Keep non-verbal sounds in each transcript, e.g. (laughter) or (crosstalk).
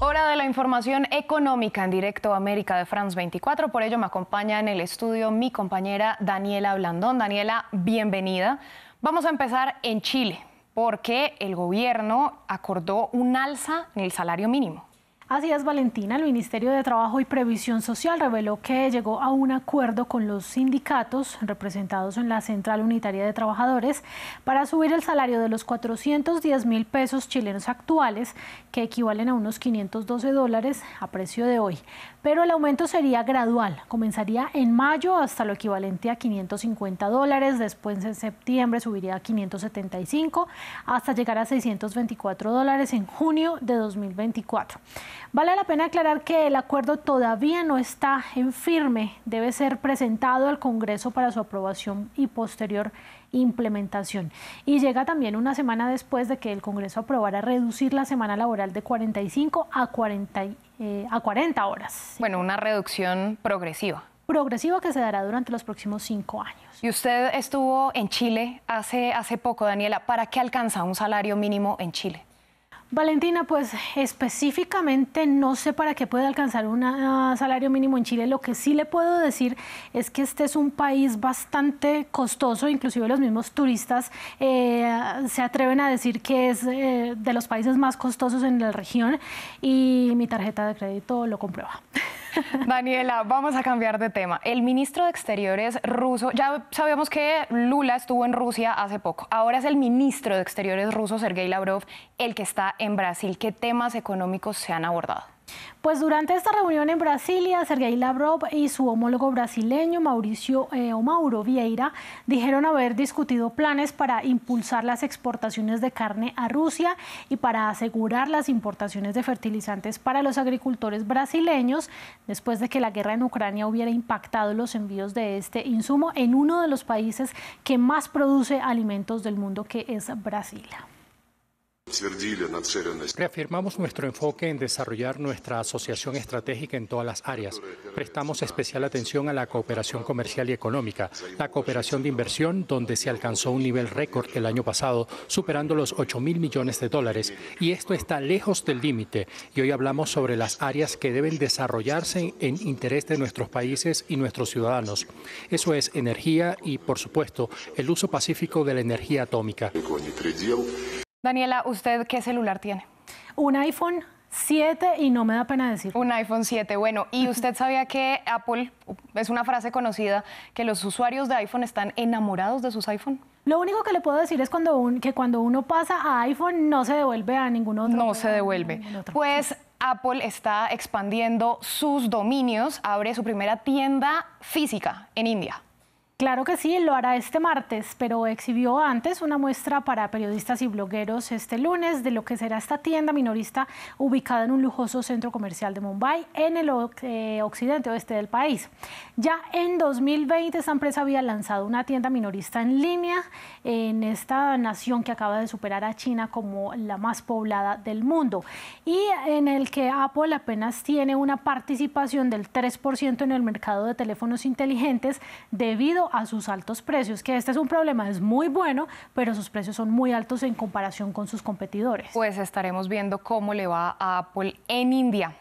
Hora de la información económica en directo América de France 24. Por ello me acompaña en el estudio mi compañera Daniela Blandón. Daniela, bienvenida. Vamos a empezar en Chile, porque el gobierno acordó un alza en el salario mínimo. Así es, Valentina. El Ministerio de Trabajo y Previsión Social reveló que llegó a un acuerdo con los sindicatos representados en la Central Unitaria de Trabajadores para subir el salario de los 410 mil pesos chilenos actuales, que equivalen a unos 512 dólares a precio de hoy. Pero el aumento sería gradual. Comenzaría en mayo hasta lo equivalente a 550 dólares, después en septiembre subiría a 575 hasta llegar a 624 dólares en junio de 2024. Vale la pena aclarar que el acuerdo todavía no está en firme, debe ser presentado al Congreso para su aprobación y posterior implementación. Y llega también una semana después de que el Congreso aprobara reducir la semana laboral de 45 a 40, eh, a 40 horas. Bueno, una reducción progresiva progresiva que se dará durante los próximos cinco años. Y usted estuvo en Chile hace, hace poco, Daniela. ¿Para qué alcanza un salario mínimo en Chile? Valentina, pues específicamente no sé para qué puede alcanzar un salario mínimo en Chile. Lo que sí le puedo decir es que este es un país bastante costoso, inclusive los mismos turistas eh, se atreven a decir que es eh, de los países más costosos en la región y mi tarjeta de crédito lo comprueba. (laughs) Daniela, vamos a cambiar de tema. El ministro de Exteriores ruso, ya sabemos que Lula estuvo en Rusia hace poco. Ahora es el ministro de Exteriores ruso, Sergei Lavrov, el que está en Brasil. ¿Qué temas económicos se han abordado? Pues durante esta reunión en Brasilia, Sergei Lavrov y su homólogo brasileño Mauricio eh, o Mauro Vieira dijeron haber discutido planes para impulsar las exportaciones de carne a Rusia y para asegurar las importaciones de fertilizantes para los agricultores brasileños después de que la guerra en Ucrania hubiera impactado los envíos de este insumo en uno de los países que más produce alimentos del mundo que es Brasil. Este- Reafirmamos nuestro enfoque en desarrollar nuestra asociación estratégica en todas las áreas. Prestamos especial atención a la cooperación comercial y económica, la cooperación de inversión, donde se alcanzó un nivel récord el año pasado, superando los 8 mil millones de dólares. Y esto está lejos del límite. Y hoy hablamos sobre las áreas que deben desarrollarse en interés de nuestros países y nuestros ciudadanos. Eso es energía y, por supuesto, el uso pacífico de la energía atómica. Daniela, ¿usted qué celular tiene? Un iPhone 7 y no me da pena decir. Un iPhone 7, bueno, y usted sabía que Apple, es una frase conocida, que los usuarios de iPhone están enamorados de sus iPhone. Lo único que le puedo decir es que cuando uno pasa a iPhone no se devuelve a ningún otro. No se devuelve. Pues Apple está expandiendo sus dominios, abre su primera tienda física en India. Claro que sí, lo hará este martes, pero exhibió antes una muestra para periodistas y blogueros este lunes de lo que será esta tienda minorista ubicada en un lujoso centro comercial de Mumbai, en el eh, occidente oeste del país. Ya en 2020 esta empresa había lanzado una tienda minorista en línea en esta nación que acaba de superar a China como la más poblada del mundo y en el que Apple apenas tiene una participación del 3% en el mercado de teléfonos inteligentes debido a sus altos precios, que este es un problema, es muy bueno, pero sus precios son muy altos en comparación con sus competidores. Pues estaremos viendo cómo le va a Apple en India.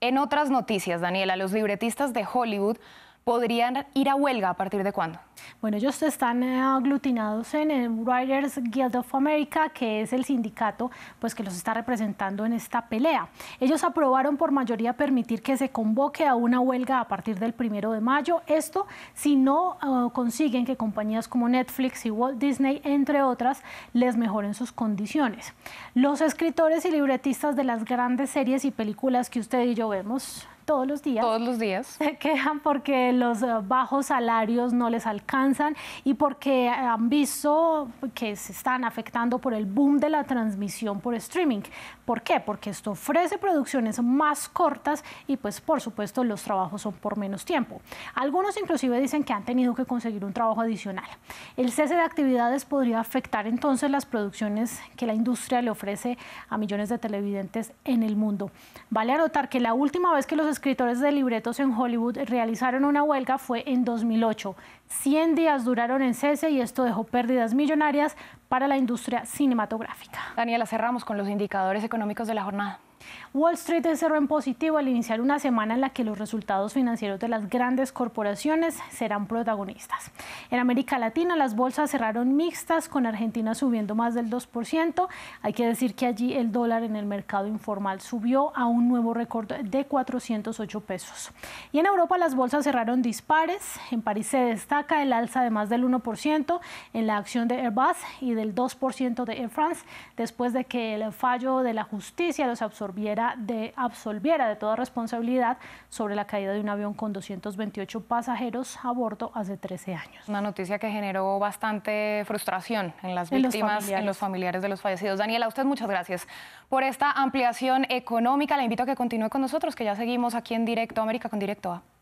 En otras noticias, Daniela, los libretistas de Hollywood podrían ir a huelga a partir de cuándo? Bueno, ellos están eh, aglutinados en el Writers Guild of America, que es el sindicato pues, que los está representando en esta pelea. Ellos aprobaron por mayoría permitir que se convoque a una huelga a partir del primero de mayo. Esto si no eh, consiguen que compañías como Netflix y Walt Disney, entre otras, les mejoren sus condiciones. Los escritores y libretistas de las grandes series y películas que usted y yo vemos todos los días. Todos los días. (laughs) Se quejan porque los eh, bajos salarios no les alcanzan y porque han visto que se están afectando por el boom de la transmisión por streaming. ¿Por qué? Porque esto ofrece producciones más cortas y pues por supuesto los trabajos son por menos tiempo. Algunos inclusive dicen que han tenido que conseguir un trabajo adicional. El cese de actividades podría afectar entonces las producciones que la industria le ofrece a millones de televidentes en el mundo. Vale anotar que la última vez que los escritores de libretos en Hollywood realizaron una huelga fue en 2008. 100 días duraron en cese y esto dejó pérdidas millonarias para la industria cinematográfica. Daniela, cerramos con los indicadores económicos de la jornada. Wall Street cerró en positivo al iniciar una semana en la que los resultados financieros de las grandes corporaciones serán protagonistas. En América Latina las bolsas cerraron mixtas con Argentina subiendo más del 2%. Hay que decir que allí el dólar en el mercado informal subió a un nuevo récord de 408 pesos. Y en Europa las bolsas cerraron dispares. En París se destaca el alza de más del 1% en la acción de Airbus y del 2% de Air France después de que el fallo de la justicia los absorbiera de, absolviera de toda responsabilidad sobre la caída de un avión con 228 pasajeros a bordo hace 13 años noticia que generó bastante frustración en las víctimas, y en los familiares de los fallecidos. Daniela, a usted muchas gracias por esta ampliación económica. La invito a que continúe con nosotros, que ya seguimos aquí en Directo América con Directo A.